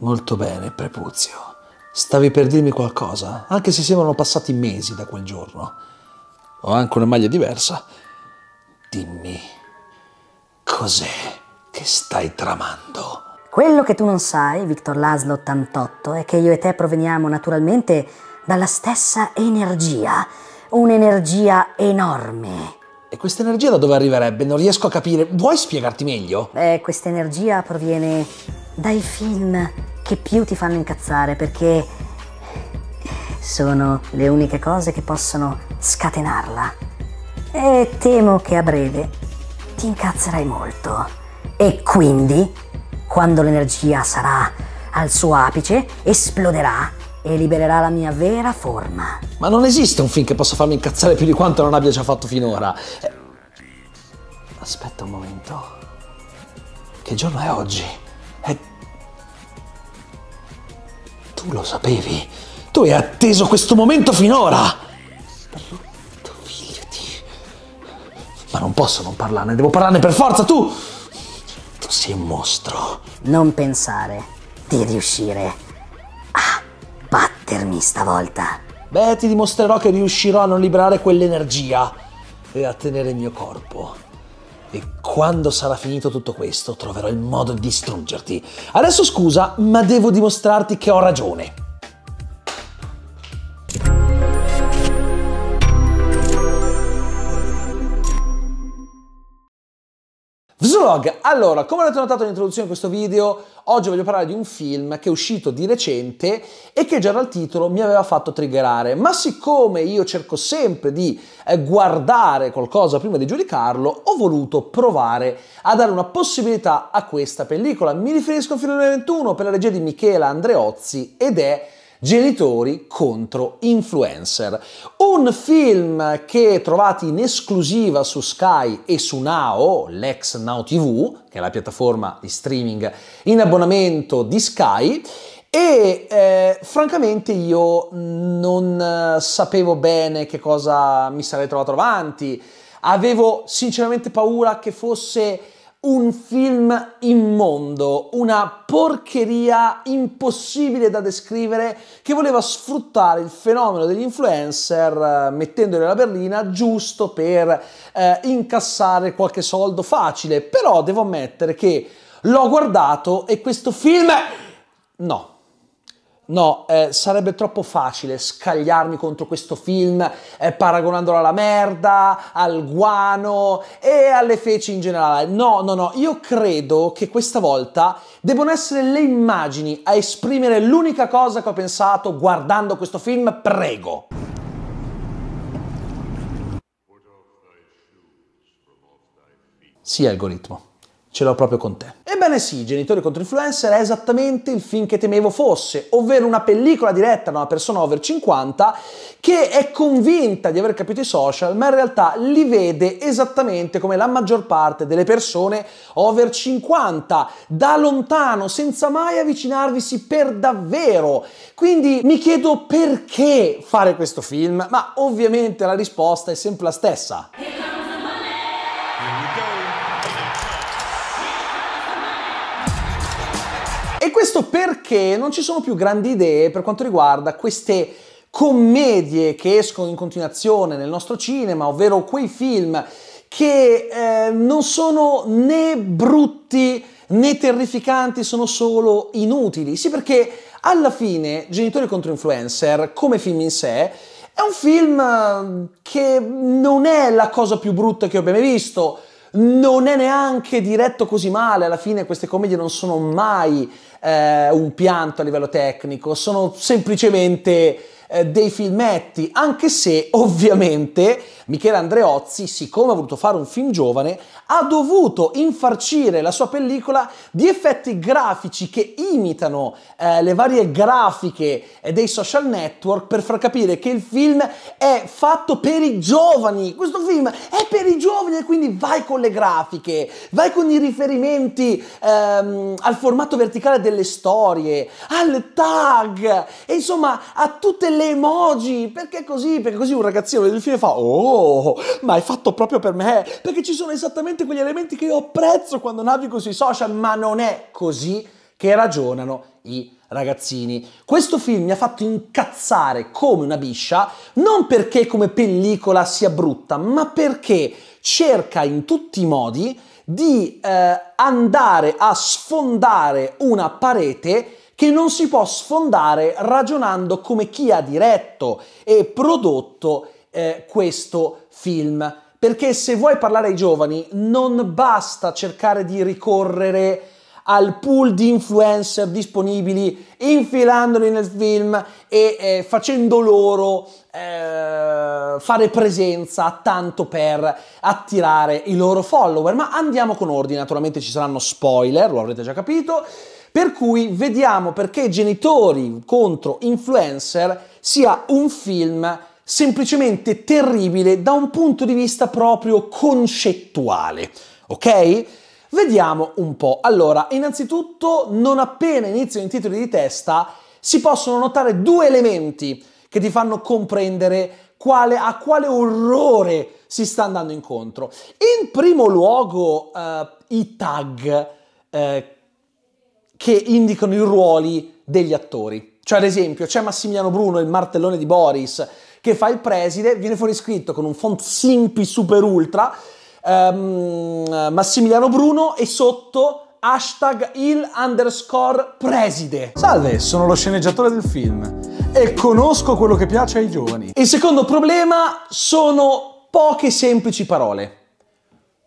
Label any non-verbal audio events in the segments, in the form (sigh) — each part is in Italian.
Molto bene, prepuzio. Stavi per dirmi qualcosa, anche se sembrano passati mesi da quel giorno. Ho anche una maglia diversa. Dimmi, cos'è che stai tramando? Quello che tu non sai, Victor Laszlo 88, è che io e te proveniamo naturalmente dalla stessa energia, un'energia enorme. E questa energia da dove arriverebbe? Non riesco a capire. Vuoi spiegarti meglio? Beh, questa energia proviene dai film che più ti fanno incazzare perché sono le uniche cose che possono scatenarla. E temo che a breve ti incazzerai molto. E quindi, quando l'energia sarà al suo apice, esploderà e libererà la mia vera forma. Ma non esiste un film che possa farmi incazzare più di quanto non abbia già fatto finora. Eh, aspetta un momento. Che giorno è oggi? Tu lo sapevi? Tu hai atteso questo momento finora! figlio di... Ma non posso non parlarne, devo parlarne per forza, tu! Tu sei un mostro! Non pensare di riuscire a battermi stavolta. Beh, ti dimostrerò che riuscirò a non liberare quell'energia e a tenere il mio corpo. E quando sarà finito tutto questo, troverò il modo di distruggerti. Adesso scusa, ma devo dimostrarti che ho ragione. Log, allora, come avete notato nell'introduzione di questo video, oggi voglio parlare di un film che è uscito di recente e che già dal titolo mi aveva fatto triggerare, ma siccome io cerco sempre di eh, guardare qualcosa prima di giudicarlo, ho voluto provare a dare una possibilità a questa pellicola. Mi riferisco a Film 21 per la regia di Michela Andreozzi ed è Genitori contro influencer. Un film che trovate in esclusiva su Sky e su Now, l'ex Now TV, che è la piattaforma di streaming in abbonamento di Sky, e eh, francamente io non eh, sapevo bene che cosa mi sarei trovato avanti. Avevo sinceramente paura che fosse un film immondo, una porcheria impossibile da descrivere che voleva sfruttare il fenomeno degli influencer eh, mettendoli alla berlina giusto per eh, incassare qualche soldo facile. Però devo ammettere che l'ho guardato e questo film... No, No, eh, sarebbe troppo facile scagliarmi contro questo film eh, paragonandolo alla merda, al guano e alle feci in generale. No, no, no, io credo che questa volta debbano essere le immagini a esprimere l'unica cosa che ho pensato guardando questo film, prego. Sì, algoritmo ce l'ho proprio con te. Ebbene sì, Genitori contro Influencer è esattamente il film che temevo fosse, ovvero una pellicola diretta da una persona over 50 che è convinta di aver capito i social, ma in realtà li vede esattamente come la maggior parte delle persone over 50, da lontano, senza mai avvicinarvisi per davvero. Quindi mi chiedo perché fare questo film, ma ovviamente la risposta è sempre la stessa. E questo perché non ci sono più grandi idee per quanto riguarda queste commedie che escono in continuazione nel nostro cinema, ovvero quei film che eh, non sono né brutti né terrificanti, sono solo inutili. Sì, perché alla fine Genitori contro influencer, come film in sé, è un film che non è la cosa più brutta che abbia mai visto, non è neanche diretto così male, alla fine queste commedie non sono mai eh, un pianto a livello tecnico, sono semplicemente eh, dei filmetti, anche se (laughs) ovviamente Michele Andreozzi, siccome ha voluto fare un film giovane, ha dovuto infarcire la sua pellicola di effetti grafici che imitano eh, le varie grafiche eh, dei social network per far capire che il film è fatto per i giovani. Questo film è per i giovani e quindi vai con le grafiche, vai con i riferimenti ehm, al formato verticale delle storie, al tag e insomma a tutte le emoji. Perché così? Perché così un ragazzino vede il film e fa oh oh, ma è fatto proprio per me, perché ci sono esattamente quegli elementi che io apprezzo quando navigo sui social, ma non è così che ragionano i ragazzini. Questo film mi ha fatto incazzare come una biscia, non perché come pellicola sia brutta, ma perché cerca in tutti i modi di eh, andare a sfondare una parete che non si può sfondare ragionando come chi ha diretto e prodotto eh, questo film. Perché se vuoi parlare ai giovani non basta cercare di ricorrere al pool di influencer disponibili, infilandoli nel film e eh, facendo loro eh, fare presenza tanto per attirare i loro follower. Ma andiamo con ordine, naturalmente ci saranno spoiler, lo avrete già capito. Per cui vediamo perché genitori contro influencer sia un film semplicemente terribile da un punto di vista proprio concettuale. Ok? Vediamo un po'. Allora, innanzitutto, non appena iniziano i titoli di testa, si possono notare due elementi che ti fanno comprendere quale, a quale orrore si sta andando incontro. In primo luogo, eh, i tag eh, che indicano i ruoli degli attori. Cioè, ad esempio, c'è Massimiliano Bruno, il martellone di Boris, che fa il preside, viene fuori scritto con un font simpi super ultra, um, Massimiliano Bruno e sotto hashtag il underscore preside. Salve, sono lo sceneggiatore del film e conosco quello che piace ai giovani. Il secondo problema sono poche semplici parole.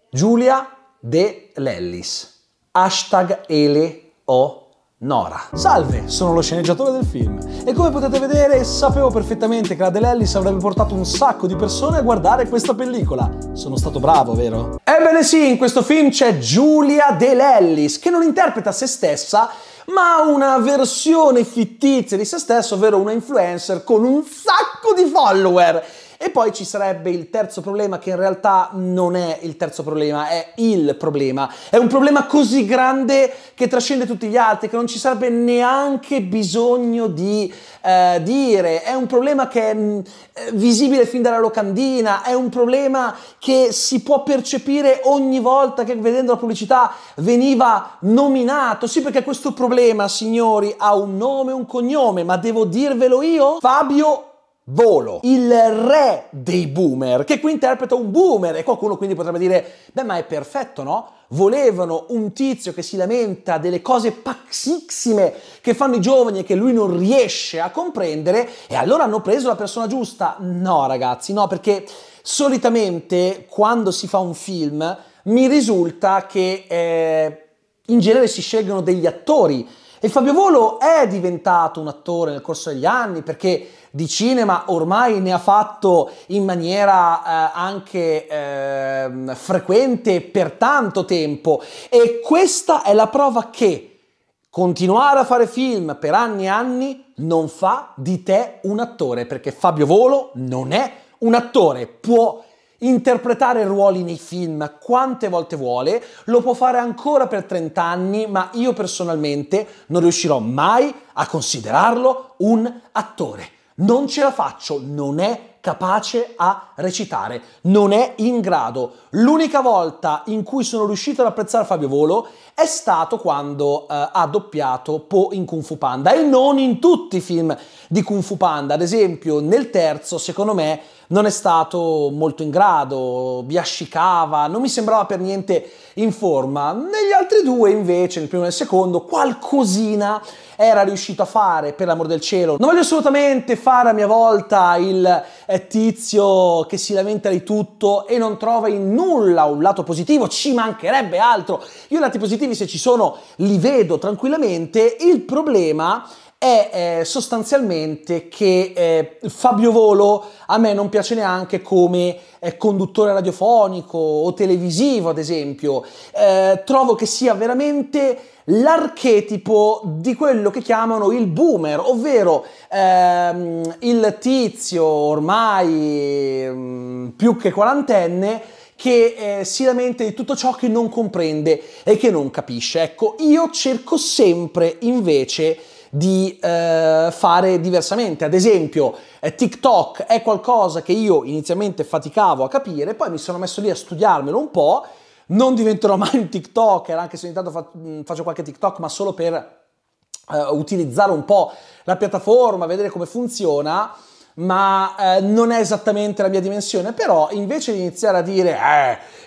Giulia De Lellis. Hashtag Ele O Nora. Salve, sono lo sceneggiatore del film e come potete vedere sapevo perfettamente che la Delellis avrebbe portato un sacco di persone a guardare questa pellicola. Sono stato bravo, vero? Ebbene sì, in questo film c'è Giulia Delellis che non interpreta se stessa ma una versione fittizia di se stessa, ovvero una influencer con un sacco di follower e poi ci sarebbe il terzo problema che in realtà non è il terzo problema, è il problema. È un problema così grande che trascende tutti gli altri, che non ci sarebbe neanche bisogno di eh, dire. È un problema che è mm, eh, visibile fin dalla locandina, è un problema che si può percepire ogni volta che vedendo la pubblicità veniva nominato. Sì, perché questo problema, signori, ha un nome, e un cognome, ma devo dirvelo io? Fabio Volo, il re dei boomer, che qui interpreta un boomer e qualcuno quindi potrebbe dire, beh ma è perfetto, no? Volevano un tizio che si lamenta delle cose paxissime che fanno i giovani e che lui non riesce a comprendere e allora hanno preso la persona giusta. No ragazzi, no, perché solitamente quando si fa un film mi risulta che eh, in genere si scelgono degli attori e Fabio Volo è diventato un attore nel corso degli anni perché di cinema ormai ne ha fatto in maniera eh, anche eh, frequente per tanto tempo e questa è la prova che Continuare a fare film per anni e anni non fa di te un attore, perché Fabio Volo non è un attore, può interpretare ruoli nei film quante volte vuole, lo può fare ancora per 30 anni, ma io personalmente non riuscirò mai a considerarlo un attore. Non ce la faccio, non è capace a recitare, non è in grado. L'unica volta in cui sono riuscito ad apprezzare Fabio Volo è stato quando eh, ha doppiato Po in Kung Fu Panda e non in tutti i film di Kung Fu Panda. Ad esempio, nel terzo, secondo me, non è stato molto in grado, biascicava, non mi sembrava per niente in forma. Negli altri due, invece, nel primo e nel secondo, qualcosina era riuscito a fare, per l'amor del cielo. Non voglio assolutamente fare a mia volta il eh, tizio che si lamenta di tutto e non trova in nulla un lato positivo, ci mancherebbe altro. Io lati positivi positivi, se ci sono li vedo tranquillamente, il problema è eh, sostanzialmente che eh, Fabio Volo a me non piace neanche come eh, conduttore radiofonico o televisivo, ad esempio. Eh, trovo che sia veramente l'archetipo di quello che chiamano il boomer, ovvero ehm, il tizio ormai mh, mm, più che quarantenne che eh, si lamenta di tutto ciò che non comprende e che non capisce. Ecco, io cerco sempre invece di eh, fare diversamente. Ad esempio, eh, TikTok è qualcosa che io inizialmente faticavo a capire, poi mi sono messo lì a studiarmelo un po'. Non diventerò mai un TikToker, anche se ogni tanto fa- mm, faccio qualche TikTok, ma solo per eh, utilizzare un po' la piattaforma, vedere come funziona ma eh, non è esattamente la mia dimensione, però invece di iniziare a dire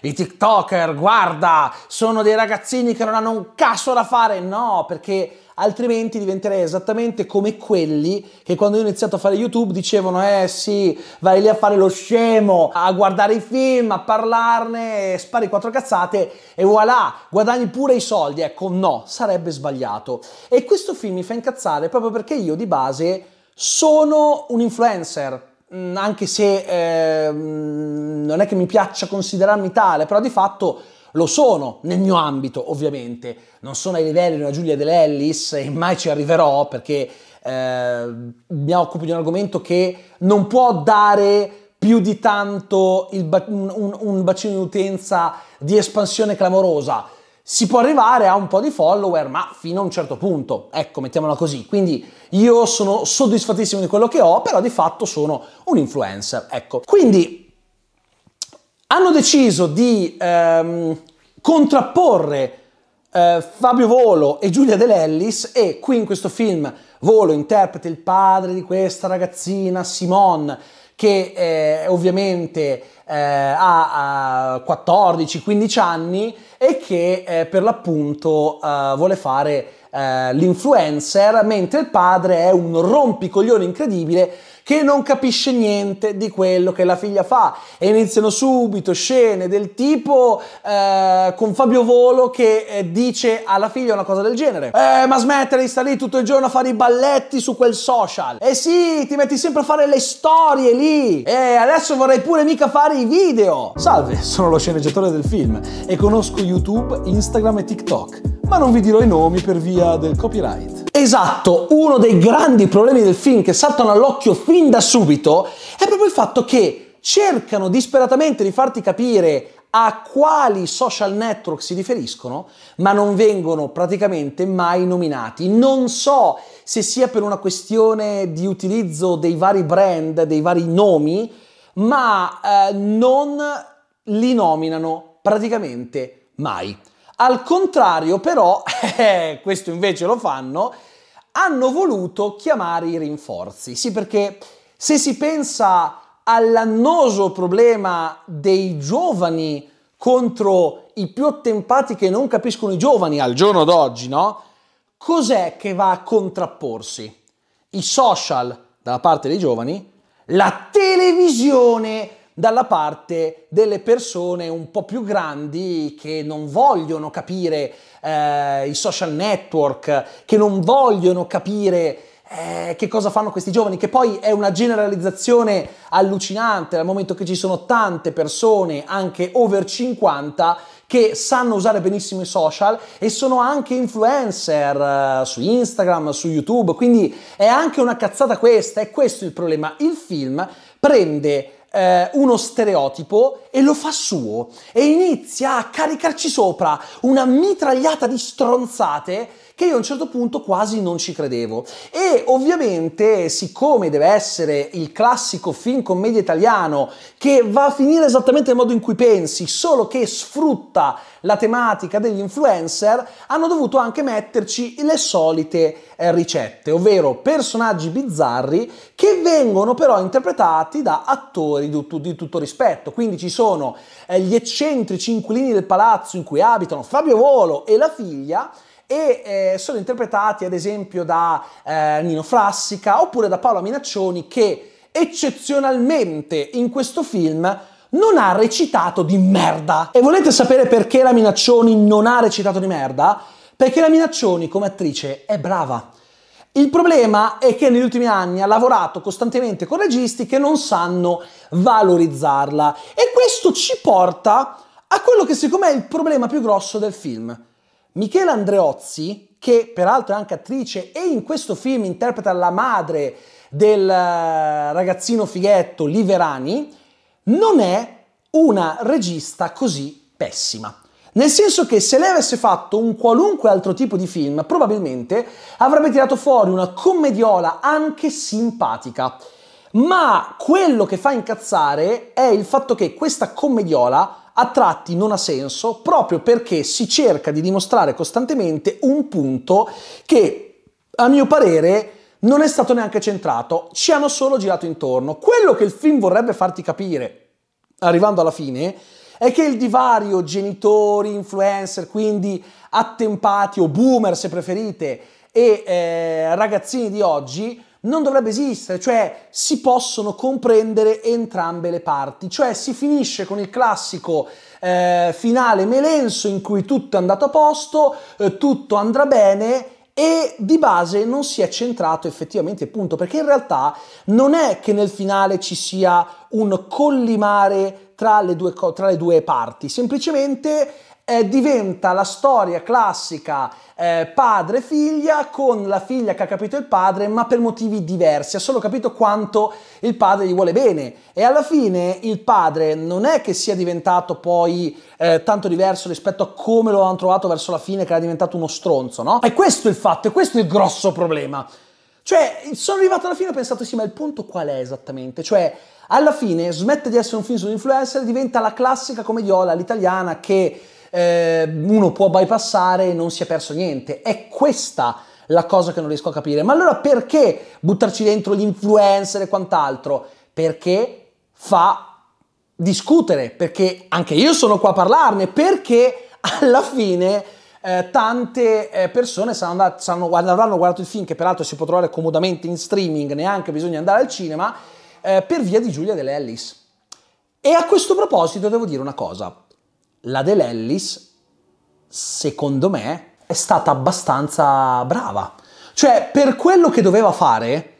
eh, i TikToker, guarda, sono dei ragazzini che non hanno un cazzo da fare, no, perché altrimenti diventerei esattamente come quelli che quando io ho iniziato a fare YouTube dicevano eh sì, vai lì a fare lo scemo, a guardare i film, a parlarne, spari quattro cazzate e voilà, guadagni pure i soldi. Ecco, no, sarebbe sbagliato. E questo film mi fa incazzare proprio perché io di base sono un influencer, mm, anche se eh, non è che mi piaccia considerarmi tale, però di fatto lo sono nel mio ambito, ovviamente. Non sono ai livelli di una Giulia dell'Ellis e mai ci arriverò perché eh, mi occupo di un argomento che non può dare più di tanto ba- un, un bacino di utenza di espansione clamorosa si può arrivare a un po' di follower, ma fino a un certo punto. Ecco, mettiamola così. Quindi io sono soddisfattissimo di quello che ho, però di fatto sono un influencer. Ecco, quindi hanno deciso di ehm, contrapporre eh, Fabio Volo e Giulia De e qui in questo film Volo interpreta il padre di questa ragazzina, Simone, che eh, ovviamente eh, ha, ha 14-15 anni e che eh, per l'appunto eh, vuole fare eh, l'influencer, mentre il padre è un rompicoglione incredibile che non capisce niente di quello che la figlia fa e iniziano subito scene del tipo eh, con Fabio Volo che eh, dice alla figlia una cosa del genere. Eh, ma smettere di stare lì tutto il giorno a fare i balletti su quel social. Eh sì, ti metti sempre a fare le storie lì. E adesso vorrei pure mica fare i video. Salve, sono lo sceneggiatore del film e conosco YouTube, Instagram e TikTok, ma non vi dirò i nomi per via del copyright. Esatto, uno dei grandi problemi del film che saltano all'occhio fin fin da subito è proprio il fatto che cercano disperatamente di farti capire a quali social network si riferiscono, ma non vengono praticamente mai nominati. Non so se sia per una questione di utilizzo dei vari brand, dei vari nomi, ma eh, non li nominano praticamente mai. Al contrario, però, (laughs) eh, questo invece lo fanno hanno voluto chiamare i rinforzi. Sì, perché se si pensa all'annoso problema dei giovani contro i più attempati che non capiscono i giovani al giorno d'oggi, no? Cos'è che va a contrapporsi? I social dalla parte dei giovani, la televisione dalla parte delle persone un po' più grandi che non vogliono capire eh, i social network, che non vogliono capire eh, che cosa fanno questi giovani, che poi è una generalizzazione allucinante dal momento che ci sono tante persone, anche over 50, che sanno usare benissimo i social e sono anche influencer eh, su Instagram, su YouTube, quindi è anche una cazzata questa, è questo il problema. Il film prende eh, uno stereotipo e lo fa suo e inizia a caricarci sopra una mitragliata di stronzate che io a un certo punto quasi non ci credevo. E ovviamente, siccome deve essere il classico film commedia italiano che va a finire esattamente nel modo in cui pensi, solo che sfrutta la tematica degli influencer, hanno dovuto anche metterci le solite eh, ricette, ovvero personaggi bizzarri che vengono però interpretati da attori di, di tutto rispetto. Quindi ci sono eh, gli eccentrici inquilini del palazzo in cui abitano Fabio Volo e la figlia, e eh, sono interpretati ad esempio da eh, Nino Frassica oppure da Paola Minaccioni che eccezionalmente in questo film non ha recitato di merda. E volete sapere perché la Minaccioni non ha recitato di merda? Perché la Minaccioni come attrice è brava. Il problema è che negli ultimi anni ha lavorato costantemente con registi che non sanno valorizzarla e questo ci porta a quello che secondo me è il problema più grosso del film Michela Andreozzi, che peraltro è anche attrice e in questo film interpreta la madre del eh, ragazzino fighetto Liverani, non è una regista così pessima. Nel senso che se lei avesse fatto un qualunque altro tipo di film, probabilmente avrebbe tirato fuori una commediola anche simpatica. Ma quello che fa incazzare è il fatto che questa commediola a tratti non ha senso proprio perché si cerca di dimostrare costantemente un punto che a mio parere non è stato neanche centrato, ci hanno solo girato intorno. Quello che il film vorrebbe farti capire, arrivando alla fine, è che il divario genitori, influencer, quindi attempati o boomer se preferite, e eh, ragazzini di oggi non dovrebbe esistere, cioè si possono comprendere entrambe le parti, cioè si finisce con il classico eh, finale melenso in cui tutto è andato a posto, eh, tutto andrà bene e di base non si è centrato effettivamente appunto perché in realtà non è che nel finale ci sia un collimare tra le due, tra le due parti, semplicemente eh, diventa la storia classica eh, padre-figlia con la figlia che ha capito il padre ma per motivi diversi, ha solo capito quanto il padre gli vuole bene e alla fine il padre non è che sia diventato poi eh, tanto diverso rispetto a come lo hanno trovato verso la fine che era diventato uno stronzo, no? E questo è il fatto, e questo è il grosso problema. Cioè, sono arrivato alla fine e ho pensato, sì, ma il punto qual è esattamente? Cioè, alla fine smette di essere un film sull'influencer e diventa la classica commediola all'italiana che eh, uno può bypassare e non si è perso niente. È questa la cosa che non riesco a capire. Ma allora perché buttarci dentro gli influencer e quant'altro? Perché fa discutere, perché anche io sono qua a parlarne, perché alla fine eh, tante eh, persone saranno, andate, saranno, avranno guardato il film, che peraltro si può trovare comodamente in streaming, neanche bisogna andare al cinema, eh, per via di Giulia delle Ellis. E a questo proposito devo dire una cosa la De Lellis, secondo me, è stata abbastanza brava. Cioè, per quello che doveva fare,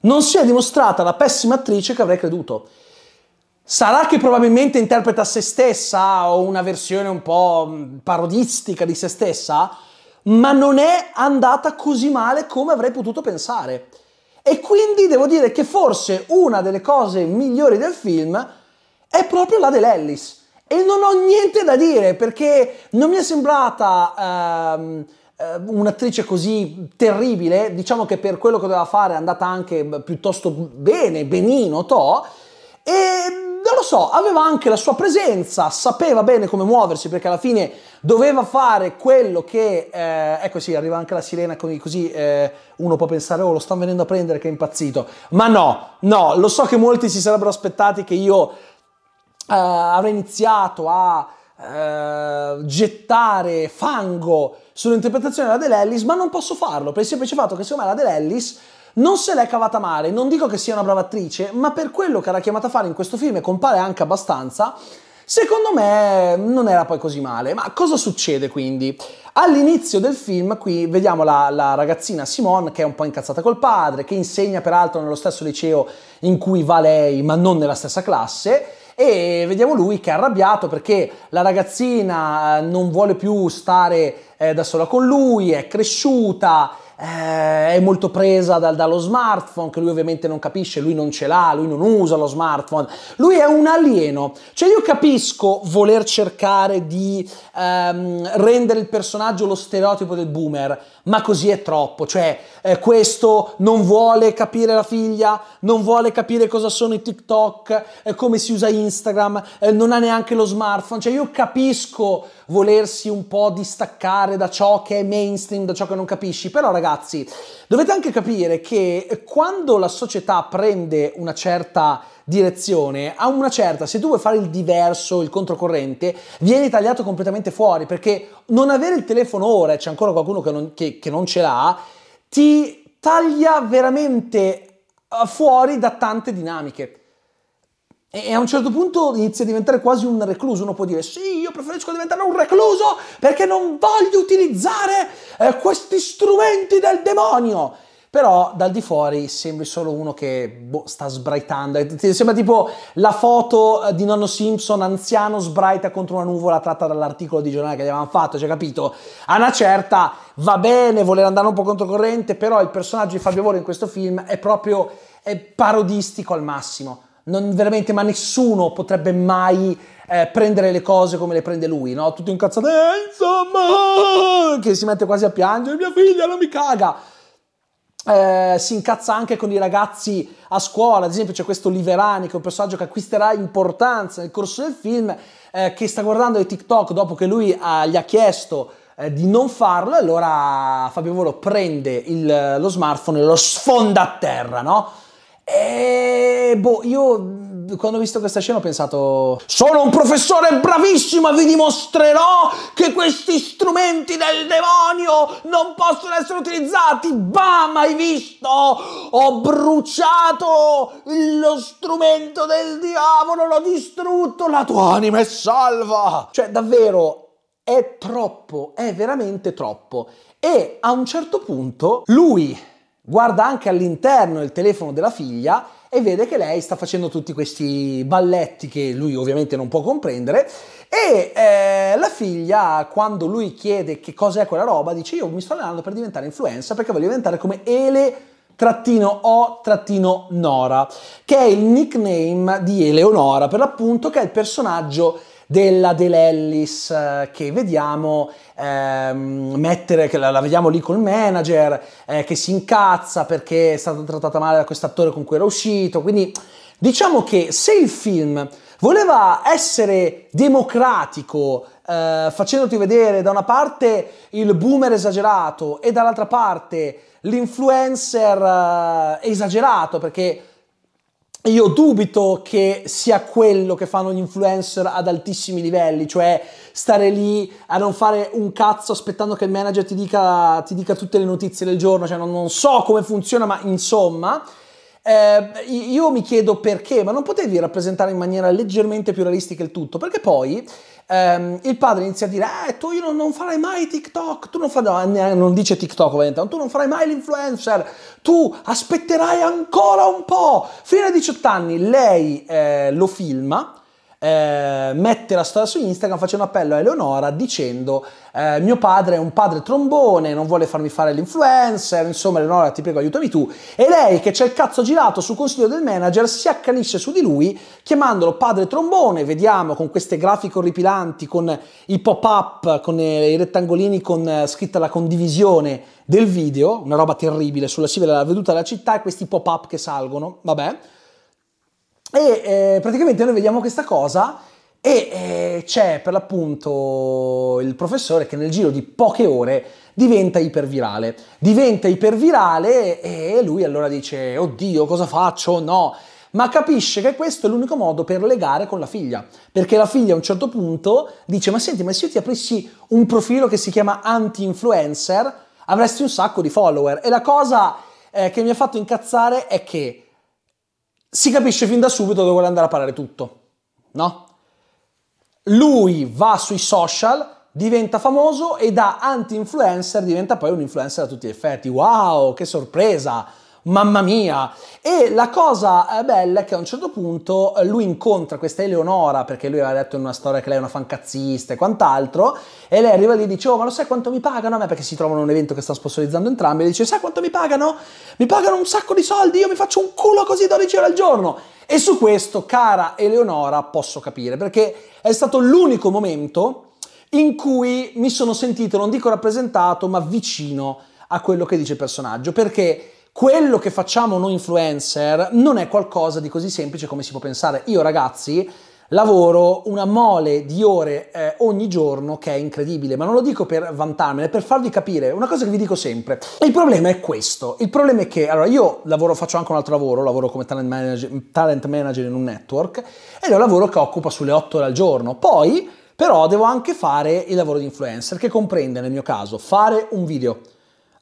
non si è dimostrata la pessima attrice che avrei creduto. Sarà che probabilmente interpreta se stessa o una versione un po' mm, parodistica di se stessa, ma non è andata così male come avrei potuto pensare. E quindi devo dire che forse una delle cose migliori del film è proprio la dell'Ellis. E non ho niente da dire perché non mi è sembrata ehm, eh, un'attrice così terribile. Diciamo che per quello che doveva fare è andata anche piuttosto bene, benino, to. E non lo so, aveva anche la sua presenza, sapeva bene come muoversi perché alla fine doveva fare quello che... Eh, ecco sì, arriva anche la sirena così eh, uno può pensare oh lo stanno venendo a prendere che è impazzito. Ma no, no, lo so che molti si sarebbero aspettati che io eh, avrà iniziato a eh, gettare fango sull'interpretazione della De Lellis, ma non posso farlo per il semplice fatto che secondo me la De Lellis non se l'è cavata male, non dico che sia una brava attrice, ma per quello che era chiamata a fare in questo film e compare anche abbastanza, secondo me non era poi così male. Ma cosa succede quindi? All'inizio del film qui vediamo la, la, ragazzina Simone che è un po' incazzata col padre, che insegna peraltro nello stesso liceo in cui va lei, ma non nella stessa classe, e vediamo lui che è arrabbiato perché la ragazzina eh, non vuole più stare eh, da sola con lui, è cresciuta, eh, è molto presa dal, dallo smartphone che lui ovviamente non capisce, lui non ce l'ha, lui non usa lo smartphone, lui è un alieno. Cioè io capisco voler cercare di ehm, rendere il personaggio lo stereotipo del boomer, ma così è troppo, cioè eh, questo non vuole capire la figlia, non vuole capire cosa sono i TikTok, eh, come si usa Instagram, eh, non ha neanche lo smartphone, cioè io capisco volersi un po' distaccare da ciò che è mainstream, da ciò che non capisci, però ragazzi Dovete anche capire che eh, quando la società prende una certa direzione, a una certa, se tu vuoi fare il diverso, il controcorrente, vieni tagliato completamente fuori perché non avere il telefono ora, e c'è ancora qualcuno che non, che, che non ce l'ha, ti taglia veramente eh, fuori da tante dinamiche. E a un certo punto inizia a diventare quasi un recluso, uno può dire sì, io preferisco diventare un recluso perché non voglio utilizzare eh, questi strumenti del demonio. Però dal di fuori sembri solo uno che boh, sta sbraitando, sembra tipo la foto eh, di nonno Simpson anziano sbraita contro una nuvola tratta dall'articolo di giornale che gli avevamo fatto, cioè capito? A una certa va bene voler andare un po' controcorrente, però il personaggio di Fabio Volo in questo film è proprio è parodistico al massimo. Non veramente, ma nessuno potrebbe mai eh, prendere le cose come le prende lui, no? Tutto incazzato, eh, insomma, che si mette quasi a piangere, mia figlia non mi caga. Eh, si incazza anche con i ragazzi a scuola, ad esempio c'è questo Liverani che è un personaggio che acquisterà importanza nel corso del film, eh, che sta guardando i TikTok dopo che lui ah, gli ha chiesto eh, di non farlo, allora Fabio Volo prende il, lo smartphone e lo sfonda a terra, no? E eh, boh, io quando ho visto questa scena ho pensato sono un professore bravissimo e vi dimostrerò che questi strumenti del demonio non possono essere utilizzati bam hai visto ho bruciato lo strumento del diavolo l'ho distrutto la tua anima è salva cioè davvero è troppo è veramente troppo e a un certo punto lui guarda anche all'interno il telefono della figlia e vede che lei sta facendo tutti questi balletti che lui ovviamente non può comprendere e eh, la figlia quando lui chiede che cos'è quella roba dice io mi sto allenando per diventare influenza perché voglio diventare come Ele trattino o trattino Nora che è il nickname di Eleonora per l'appunto che è il personaggio della Delellis eh, che vediamo ehm, mettere, che la, la, vediamo lì col manager, eh, che si incazza perché è stata trattata male da quest'attore con cui era uscito. Quindi diciamo che se il film voleva essere democratico, eh, facendoti vedere da una parte il boomer esagerato e dall'altra parte l'influencer eh, esagerato, perché io dubito che sia quello che fanno gli influencer ad altissimi livelli, cioè stare lì a non fare un cazzo aspettando che il manager ti dica, ti dica tutte le notizie del giorno, cioè non, non so come funziona, ma insomma. Eh, io mi chiedo perché, ma non potevi rappresentare in maniera leggermente più realistica il tutto, perché poi ehm, il padre inizia a dire, eh, tu io non, non farai mai TikTok, tu non farai, no, eh, non dice TikTok ovviamente, tu non farai mai l'influencer, tu aspetterai ancora un po'. Fino ai 18 anni lei eh, lo filma, eh, mette la storia su Instagram facendo appello a Eleonora dicendo eh, mio padre è un padre trombone, non vuole farmi fare l'influencer, insomma Eleonora ti prego aiutami tu. E lei che c'è il cazzo girato sul consiglio del manager si accanisce su di lui chiamandolo padre trombone, vediamo con queste grafiche orripilanti, con i pop-up, con eh, i rettangolini con eh, scritta la condivisione del video, una roba terribile sulla civile della veduta della città e questi pop-up che salgono, vabbè. E eh, praticamente noi vediamo questa cosa e eh, c'è per l'appunto il professore che nel giro di poche ore diventa ipervirale. Diventa ipervirale e lui allora dice, oddio, cosa faccio? No ma capisce che questo è l'unico modo per legare con la figlia, perché la figlia a un certo punto dice "Ma senti, ma se io ti aprissi un profilo che si chiama anti-influencer, avresti un sacco di follower". E la cosa eh, che mi ha fatto incazzare è che si capisce fin da subito dove vuole andare a parlare tutto, no? Lui va sui social, diventa famoso e da anti-influencer diventa poi un influencer a tutti gli effetti. Wow, che sorpresa! mamma mia! E la cosa eh, bella è che a un certo punto eh, lui incontra questa Eleonora, perché lui aveva detto in una storia che lei è una fancazzista e quant'altro, e lei arriva lì e dice, oh ma lo sai quanto mi pagano? A me perché si trovano in un evento che sta sponsorizzando entrambi, e dice, sai quanto mi pagano? Mi pagano un sacco di soldi, io mi faccio un culo così 12 ore al giorno! E su questo, cara Eleonora, posso capire, perché è stato l'unico momento in cui mi sono sentito, non dico rappresentato, ma vicino a quello che dice il personaggio, perché quello che facciamo noi influencer non è qualcosa di così semplice come si può pensare. Io ragazzi lavoro una mole di ore eh, ogni giorno che è incredibile, ma non lo dico per vantarmene, per farvi capire una cosa che vi dico sempre. Il problema è questo, il problema è che allora io lavoro, faccio anche un altro lavoro, lavoro come talent manager, talent manager in un network ed è un lavoro che occupa sulle 8 ore al giorno. Poi però devo anche fare il lavoro di influencer che comprende nel mio caso fare un video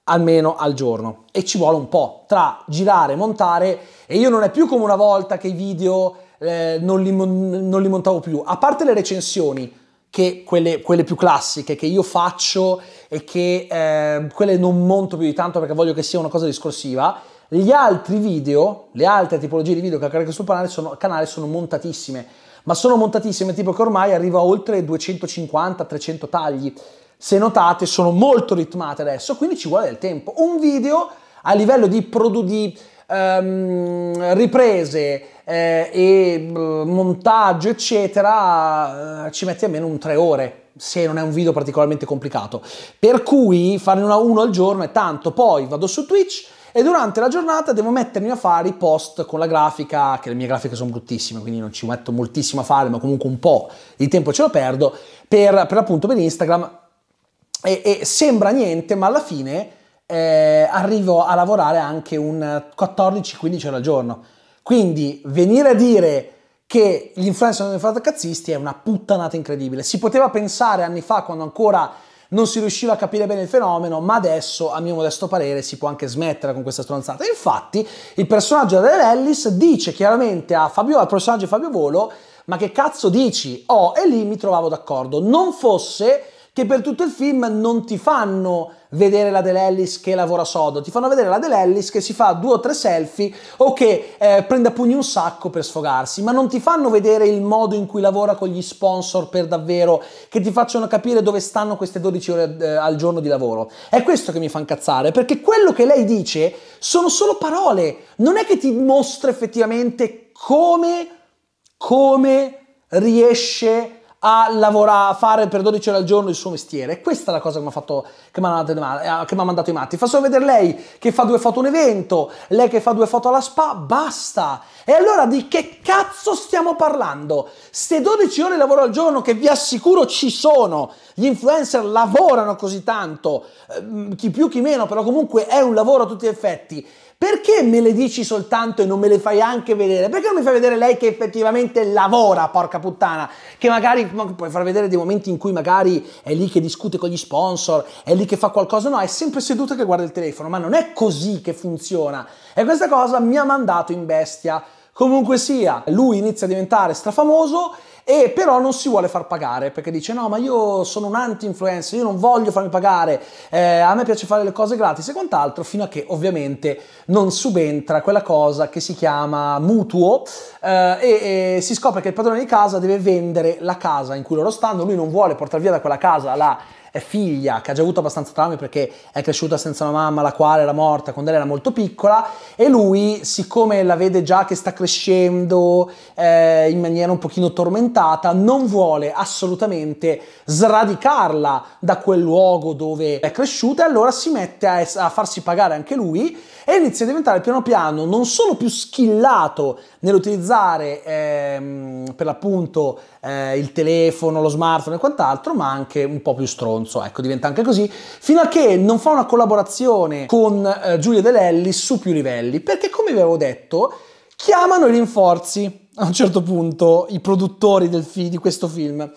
almeno al giorno e ci vuole un po' tra girare, montare e io non è più come una volta che i video eh, non, li, non, li, montavo più, a parte le recensioni che quelle, quelle più classiche che io faccio e che eh, quelle non monto più di tanto perché voglio che sia una cosa discorsiva, gli altri video, le altre tipologie di video che carico sul canale sono, canale sono montatissime, ma sono montatissime tipo che ormai arriva a oltre 250-300 tagli se notate sono molto ritmate adesso, quindi ci vuole del tempo. Un video a livello di, produ- di ehm, riprese eh, e montaggio, eccetera, eh, ci mette almeno un tre ore se non è un video particolarmente complicato. Per cui farne uno al giorno è tanto, poi vado su Twitch e durante la giornata devo mettermi a fare i post con la grafica, che le mie grafiche sono bruttissime, quindi non ci metto moltissimo a fare, ma comunque un po' di tempo ce lo perdo, per, per appunto per Instagram e, e sembra niente, ma alla fine eh, arrivo a lavorare anche un 14-15 ore al giorno. Quindi venire a dire che gli influencer sono diventati cazzisti è una puttanata incredibile. Si poteva pensare anni fa, quando ancora non si riusciva a capire bene il fenomeno, ma adesso, a mio modesto parere, si può anche smettere con questa stronzata. Infatti, il personaggio dell'Ellis dice chiaramente Fabio, al personaggio Fabio Volo, ma che cazzo dici? Oh, e lì mi trovavo d'accordo. Non fosse che per tutto il film non ti fanno vedere la Delellis che lavora sodo, ti fanno vedere la Delellis che si fa due o tre selfie o che eh, prende a pugni un sacco per sfogarsi, ma non ti fanno vedere il modo in cui lavora con gli sponsor per davvero, che ti facciano capire dove stanno queste 12 ore eh, al giorno di lavoro. È questo che mi fa incazzare, perché quello che lei dice sono solo parole, non è che ti mostra effettivamente come, come riesce a a lavorare, a fare per 12 ore al giorno il suo mestiere. Questa è la cosa che mi ha fatto, che mi ha mandato, eh, mandato, i matti. Fa solo vedere lei che fa due foto a un evento, lei che fa due foto alla spa, basta. E allora di che cazzo stiamo parlando? Se 12 ore di lavoro al giorno, che vi assicuro ci sono, gli influencer lavorano così tanto, eh, chi più chi meno, però comunque è un lavoro a tutti gli effetti perché me le dici soltanto e non me le fai anche vedere? Perché non mi fai vedere lei che effettivamente lavora, porca puttana? Che magari puoi far vedere dei momenti in cui magari è lì che discute con gli sponsor, è lì che fa qualcosa, no, è sempre seduta che guarda il telefono, ma non è così che funziona. E questa cosa mi ha mandato in bestia. Comunque sia, lui inizia a diventare strafamoso e però non si vuole far pagare perché dice no ma io sono un anti-influencer, io non voglio farmi pagare, eh, a me piace fare le cose gratis e quant'altro, fino a che ovviamente non subentra quella cosa che si chiama mutuo eh, e, e si scopre che il padrone di casa deve vendere la casa in cui loro stanno, lui non vuole portare via da quella casa la figlia che ha già avuto abbastanza traumi perché è cresciuta senza una mamma, la quale era morta quando lei era molto piccola e lui, siccome la vede già che sta crescendo eh, in maniera un pochino tormentata, non vuole assolutamente sradicarla da quel luogo dove è cresciuta e allora si mette a, es- a farsi pagare anche lui e inizia a diventare piano piano non solo più schillato nell'utilizzare ehm, per l'appunto eh, il telefono, lo smartphone e quant'altro, ma anche un po' più stronzo, ecco, diventa anche così, fino a che non fa una collaborazione con eh, Giulia Delelli su più livelli, perché come vi avevo detto, chiamano i rinforzi a un certo punto i produttori fi- di questo film.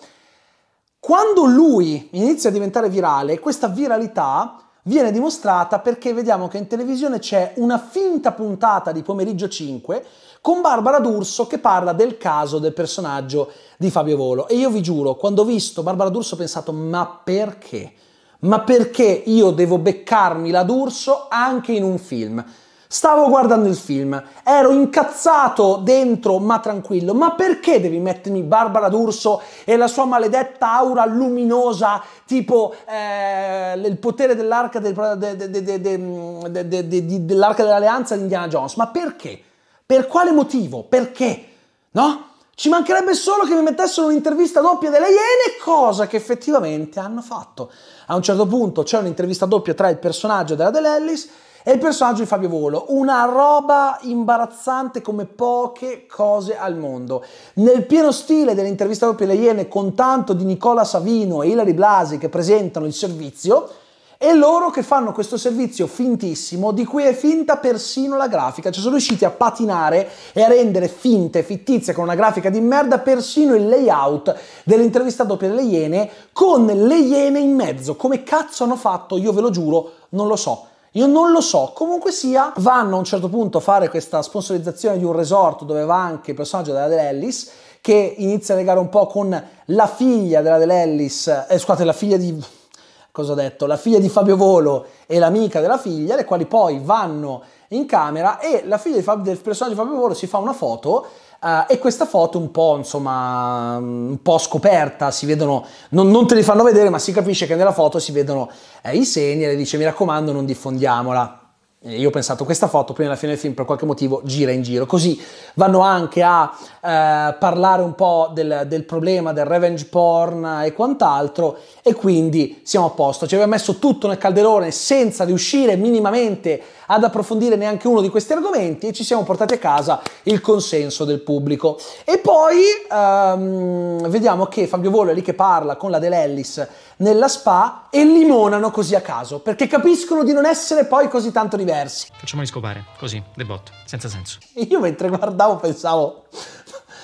Quando lui inizia a diventare virale, questa viralità viene dimostrata perché vediamo che in televisione c'è una finta puntata di pomeriggio 5 con Barbara D'Urso che parla del caso del personaggio di Fabio Volo. E io vi giuro, quando ho visto Barbara D'Urso ho pensato, ma perché? Ma perché io devo beccarmi la D'Urso anche in un film? Stavo guardando il film, ero incazzato dentro ma tranquillo, ma perché devi mettermi Barbara D'Urso e la sua maledetta aura luminosa tipo eh, il potere dell'arca, del, de, de, de, dell'arca dell'alleanza di Indiana Jones? Ma perché? Per quale motivo? Perché? No? Ci mancherebbe solo che mi mettessero un'intervista doppia delle Iene, cosa che effettivamente hanno fatto. A un certo punto c'è un'intervista doppia tra il personaggio della Dell'Ellis è il personaggio di Fabio Volo, una roba imbarazzante come poche cose al mondo. Nel pieno stile dell'intervista dopo le Iene con tanto di Nicola Savino e Ilari Blasi che presentano il servizio, e loro che fanno questo servizio fintissimo di cui è finta persino la grafica, cioè sono riusciti a patinare e a rendere finte, fittizie con una grafica di merda persino il layout dell'intervista doppia delle Iene con le Iene in mezzo, come cazzo hanno fatto io ve lo giuro non lo so. Io non lo so, comunque sia, vanno a un certo punto a fare questa sponsorizzazione di un resort dove va anche il personaggio della De Ellis che inizia a legare un po' con la figlia della De Ellis, eh, scusate, la figlia di cosa ho detto, la figlia di Fabio Volo e l'amica della figlia, le quali poi vanno in camera e la figlia Fabio, del personaggio di Fabio Volo si fa una foto Uh, e questa foto un po', insomma, un po' scoperta, si vedono, non, non, te li fanno vedere, ma si capisce che nella foto si vedono eh, i segni e le dice mi raccomando non diffondiamola. E io ho pensato questa foto prima della fine del film per qualche motivo gira in giro, così vanno anche a eh, parlare un po' del, del problema del revenge porn e quant'altro e quindi siamo a posto. Ci aveva messo tutto nel calderone senza riuscire minimamente ad approfondire neanche uno di questi argomenti e ci siamo portati a casa il consenso del pubblico. E poi um, vediamo che Fabio Volo è lì che parla con la De Lellis nella spa e limonano così a caso, perché capiscono di non essere poi così tanto diversi. Facciamoli scopare, così, debotto, senza senso. E io mentre guardavo pensavo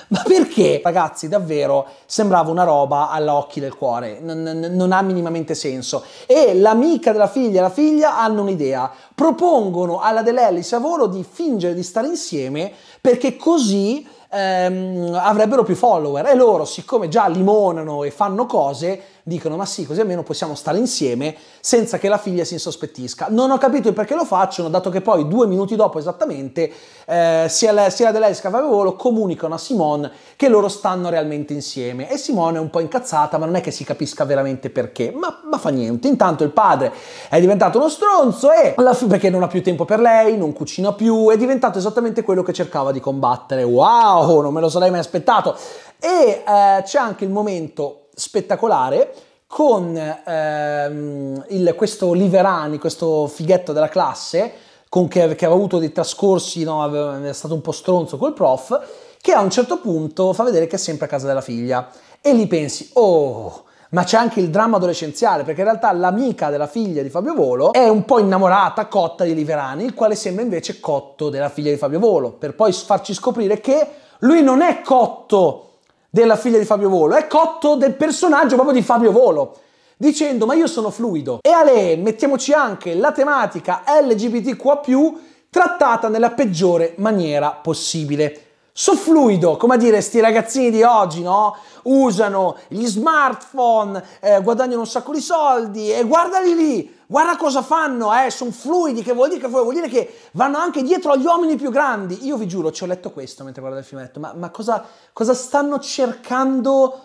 ma perché? Ragazzi, davvero sembrava una roba all'occhi del cuore, non, non, non ha minimamente senso. E l'amica della figlia e la figlia hanno un'idea, propongono alla Delellis a Volo di fingere di stare insieme perché così ehm, avrebbero più follower e loro, siccome già limonano e fanno cose, dicono ma sì, così almeno possiamo stare insieme senza che la figlia si insospettisca. Non ho capito il perché lo facciano, dato che poi due minuti dopo esattamente eh, sia, la, sia la che Favevolo comunicano a Simone che loro stanno realmente insieme e Simone è un po' incazzata ma non è che si capisca veramente perché, ma, ma fa niente. Intanto il padre è diventato uno stronzo e fi- perché non ha più tempo per lei, non cucina più, è diventato esattamente quello che cercava di combattere. Wow, non me lo sarei mai aspettato. E eh, c'è anche il momento spettacolare con ehm, il, questo Liverani, questo fighetto della classe, con, che, che, aveva avuto dei trascorsi, no, aveva, era stato un po' stronzo col prof, che a un certo punto fa vedere che è sempre a casa della figlia. E lì pensi, oh, ma c'è anche il dramma adolescenziale, perché in realtà l'amica della figlia di Fabio Volo è un po' innamorata, cotta di Liverani, il quale sembra invece cotto della figlia di Fabio Volo, per poi farci scoprire che lui non è cotto della figlia di Fabio Volo, è cotto del personaggio proprio di Fabio Volo, dicendo ma io sono fluido. E a lei mettiamoci anche la tematica LGBTQ trattata nella peggiore maniera possibile so fluido, come a dire, sti ragazzini di oggi, no? Usano gli smartphone, eh, guadagnano un sacco di soldi e guardali lì, guarda cosa fanno, eh, sono fluidi, che vuol dire che, vuol dire che vanno anche dietro agli uomini più grandi. Io vi giuro, ci ho letto questo mentre guardavo il film, ho detto, ma, ma cosa, cosa stanno cercando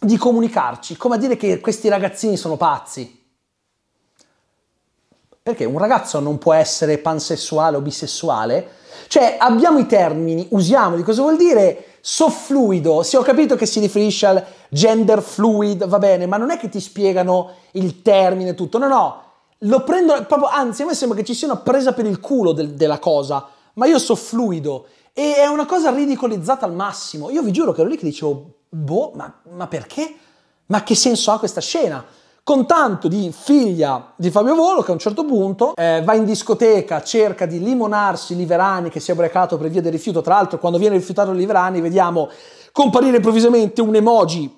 di comunicarci? Come a dire che questi ragazzini sono pazzi? Perché un ragazzo non può essere pansessuale o bisessuale? Cioè, abbiamo i termini, usiamoli. Cosa vuol dire soffluido? Sì, ho capito che si riferisce al gender fluid, va bene, ma non è che ti spiegano il termine e tutto. No, no, lo prendono proprio, anzi, a me sembra che ci sia una presa per il culo del, della cosa. Ma io so fluido e è una cosa ridicolizzata al massimo. Io vi giuro che ero lì che dicevo, boh, ma, ma perché? Ma che senso ha questa scena? con tanto di figlia di Fabio Volo che a un certo punto eh, va in discoteca, cerca di limonarsi Liverani che si è brecato per via del rifiuto. Tra l'altro, quando viene rifiutato Liverani, vediamo comparire improvvisamente un emoji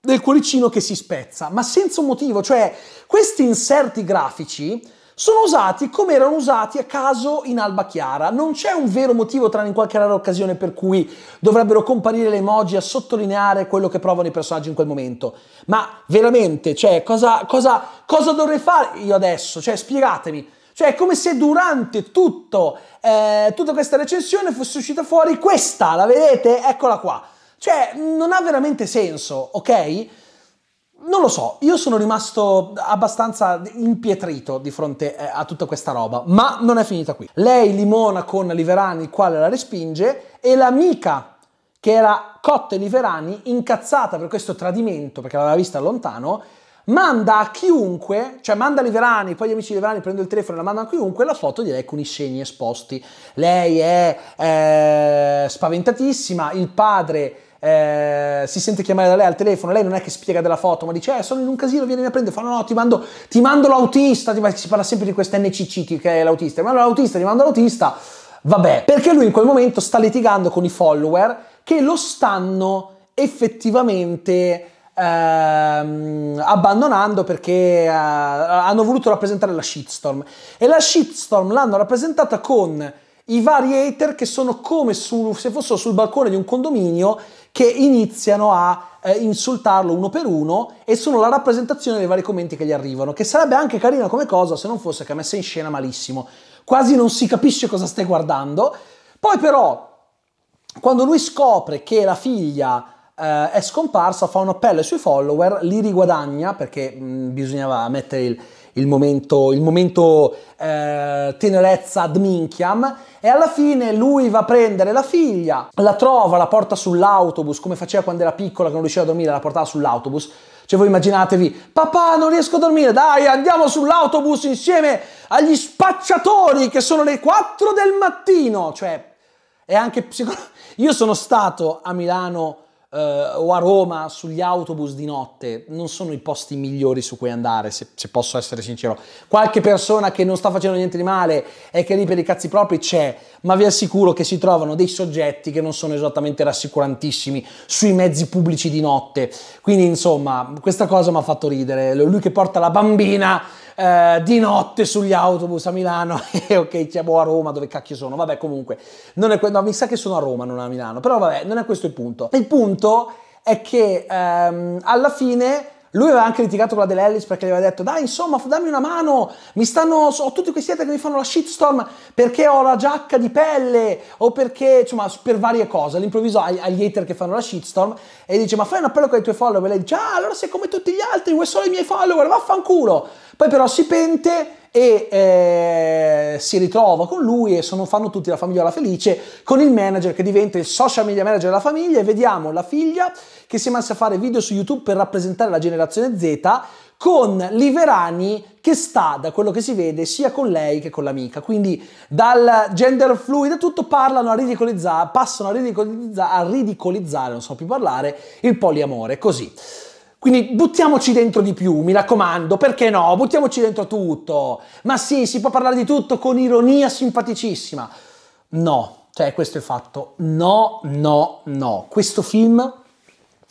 del cuoricino che si spezza, ma senza un motivo, cioè questi inserti grafici sono usati come erano usati a caso in Alba Chiara. Non c'è un vero motivo, tranne in qualche rara occasione, per cui dovrebbero comparire le emoji a sottolineare quello che provano i personaggi in quel momento. Ma veramente, cioè, cosa, cosa, cosa dovrei fare io adesso? Cioè, spiegatemi. Cioè, è come se durante tutto, eh, tutta questa recensione fosse uscita fuori questa, la vedete? Eccola qua. Cioè, non ha veramente senso, ok? Non lo so, io sono rimasto abbastanza impietrito di fronte eh, a tutta questa roba, ma non è finita qui. Lei limona con Liverani, il quale la respinge, e l'amica che era cotta e Liverani, incazzata per questo tradimento, perché l'aveva vista lontano, manda a chiunque, cioè manda a Liverani, poi gli amici di Liverani prendono il telefono e la mandano a chiunque la foto di lei con i segni esposti. Lei è eh, spaventatissima, il padre eh, si sente chiamare da lei al telefono, lei non è che spiega della foto, ma dice eh, sono in un casino, vieni a prendere, fa no, no ti mando, ti mando l'autista, ti, si parla sempre di questa NCC che è l'autista, ti mando l'autista, ti mando l'autista, vabbè, perché lui in quel momento sta litigando con i follower che lo stanno effettivamente... Ehm, abbandonando perché eh, hanno voluto rappresentare la shitstorm e la shitstorm l'hanno rappresentata con i vari hater che sono come su, se fossero sul balcone di un condominio che iniziano a eh, insultarlo uno per uno e sono la rappresentazione dei vari commenti che gli arrivano, che sarebbe anche carina come cosa se non fosse che ha messo in scena malissimo. Quasi non si capisce cosa stai guardando. Poi però, quando lui scopre che la figlia eh, è scomparsa, fa un appello ai suoi follower, li riguadagna perché mh, mm, bisognava mettere il il momento, il momento eh, tenerezza ad minchiam e alla fine lui va a prendere la figlia, la trova, la porta sull'autobus come faceva quando era piccola che non riusciva a dormire, la portava sull'autobus. Cioè voi immaginatevi, papà non riesco a dormire, dai andiamo sull'autobus insieme agli spacciatori che sono le 4 del mattino. Cioè è anche psicologico. (laughs) Io sono stato a Milano Uh, o a Roma sugli autobus di notte non sono i posti migliori su cui andare, se, se, posso essere sincero. Qualche persona che non sta facendo niente di male e che lì per i cazzi propri c'è, ma vi assicuro che si trovano dei soggetti che non sono esattamente rassicurantissimi sui mezzi pubblici di notte. Quindi, insomma, questa cosa mi ha fatto ridere. Lui che porta la bambina eh, di notte sugli autobus a Milano (laughs) e ok, siamo boh, a Roma, dove cacchio sono? Vabbè, comunque, non è, que- no, mi sa che sono a Roma, non a Milano, però vabbè, non è questo il punto. Il punto è che ehm, alla fine lui aveva anche litigato con la Dele Ellis perché gli aveva detto dai insomma dammi una mano, mi stanno, ho tutti questi che mi fanno la shitstorm perché ho la giacca di pelle o perché, insomma, per varie cose. All'improvviso agli hater che fanno la shitstorm e dice ma fai un appello con i tuoi follower e lei dice ah allora sei come tutti gli altri, vuoi solo i miei follower, vaffanculo. Poi però si pente e eh, si ritrova con lui e sono, fanno tutti la famigliola felice con il manager che diventa il social media manager della famiglia e vediamo la figlia che si è messa a fare video su YouTube per rappresentare la generazione Z con Liverani che sta, da quello che si vede, sia con lei che con l'amica. Quindi dal gender fluid a tutto parlano a ridicolizzare, passano a ridicolizzare, a ridicolizzare, non so più parlare, il poliamore, così. Quindi buttiamoci dentro di più, mi raccomando, perché no? Buttiamoci dentro tutto. Ma sì, si può parlare di tutto con ironia simpaticissima. No, cioè questo è fatto. No, no, no. Questo film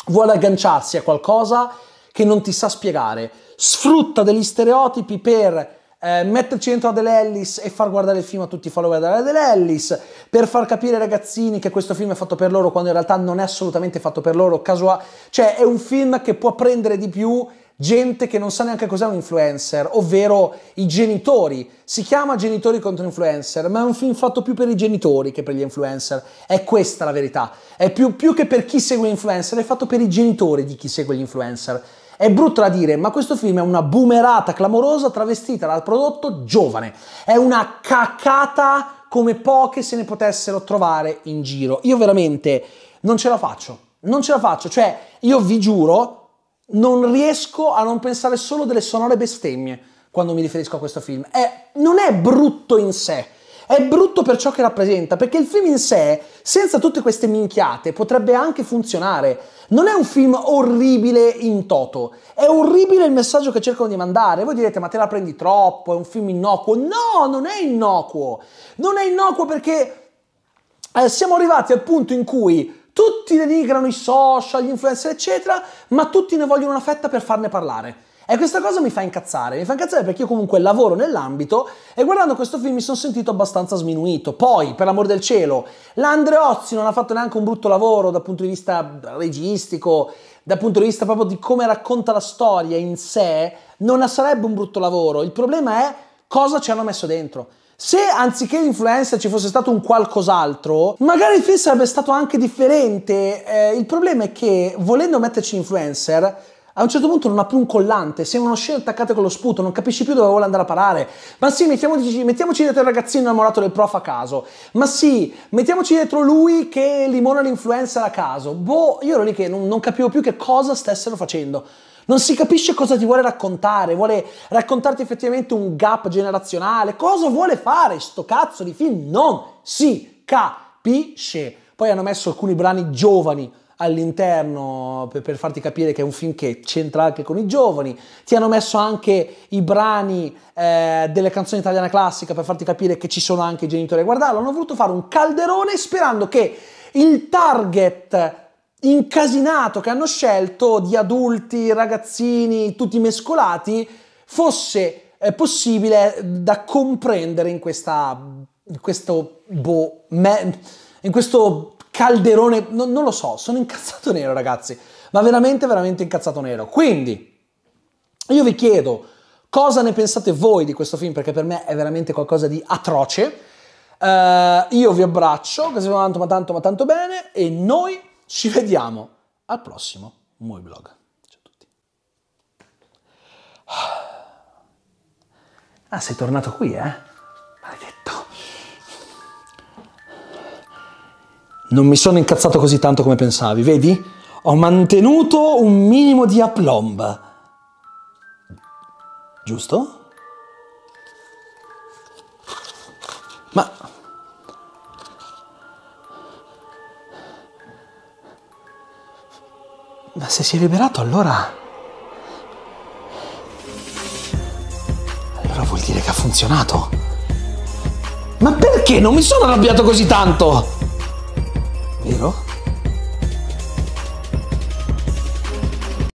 vuole agganciarsi a qualcosa che non ti sa spiegare. Sfrutta degli stereotipi per eh, metterci dentro Adele Ellis e far guardare il film a tutti i follower della Adele Ellis, per far capire ai ragazzini che questo film è fatto per loro quando in realtà non è assolutamente fatto per loro, casual... cioè è un film che può prendere di più gente che non sa neanche cos'è un influencer, ovvero i genitori. Si chiama genitori contro influencer, ma è un film fatto più per i genitori che per gli influencer. È questa la verità. È più, più che per chi segue gli influencer, è fatto per i genitori di chi segue gli influencer. È brutto da dire, ma questo film è una boomerata clamorosa travestita dal prodotto giovane. È una cacata come poche se ne potessero trovare in giro. Io veramente non ce la faccio. Non ce la faccio, cioè io vi giuro, non riesco a non pensare solo delle sonore bestemmie quando mi riferisco a questo film. È, non è brutto in sé, è brutto per ciò che rappresenta, perché il film in sé, senza tutte queste minchiate, potrebbe anche funzionare. Non è un film orribile in toto, è orribile il messaggio che cercano di mandare. Voi direte, ma te la prendi troppo, è un film innocuo. No, non è innocuo. Non è innocuo perché eh, siamo arrivati al punto in cui tutti denigrano i social, gli influencer, eccetera, ma tutti ne vogliono una fetta per farne parlare. E questa cosa mi fa incazzare, mi fa incazzare perché io comunque lavoro nell'ambito e guardando questo film mi sono sentito abbastanza sminuito. Poi, per l'amor del cielo, l'Andreozzi non ha fatto neanche un brutto lavoro dal punto di vista registico, dal punto di vista proprio di come racconta la storia in sé, non sarebbe un brutto lavoro. Il problema è cosa ci hanno messo dentro. Se anziché l'influenza ci fosse stato un qualcos'altro, magari il film sarebbe stato anche differente. Eh, il problema è che volendo metterci l'influencer a un certo punto non ha più un collante, sei uno scemo attaccato con lo sputo, non capisci più dove vuole andare a parare. Ma sì, mettiamoci, mettiamoci dietro il ragazzino innamorato del prof a caso. Ma sì, mettiamoci dietro lui che limona l'influencer a caso. Boh, io ero lì che non, non capivo più che cosa stessero facendo. Non si capisce cosa ti vuole raccontare, vuole raccontarti effettivamente un gap generazionale, cosa vuole fare sto cazzo di film? Non si capisce. Poi hanno messo alcuni brani giovani all'interno per, per, farti capire che è un film che c'entra anche con i giovani, ti hanno messo anche i brani eh, delle canzoni italiane classiche per farti capire che ci sono anche i genitori a guardarlo, hanno voluto fare un calderone sperando che il target incasinato che hanno scelto di adulti, ragazzini, tutti mescolati, fosse eh, possibile da comprendere in questa in questo boh, me, in questo calderone, no, non lo so, sono incazzato nero ragazzi, ma veramente veramente incazzato nero. Quindi io vi chiedo cosa ne pensate voi di questo film perché per me è veramente qualcosa di atroce. Uh, io vi abbraccio, così va tanto ma tanto ma tanto bene e noi ci vediamo al prossimo Mui Blog. Ciao a tutti. Ah, sei tornato qui, eh? Non mi sono incazzato così tanto come pensavi, vedi? Ho mantenuto un minimo di aplomb. Giusto? Ma... Ma se si è liberato allora... Allora vuol dire che ha funzionato. Ma perché non mi sono arrabbiato così tanto? you know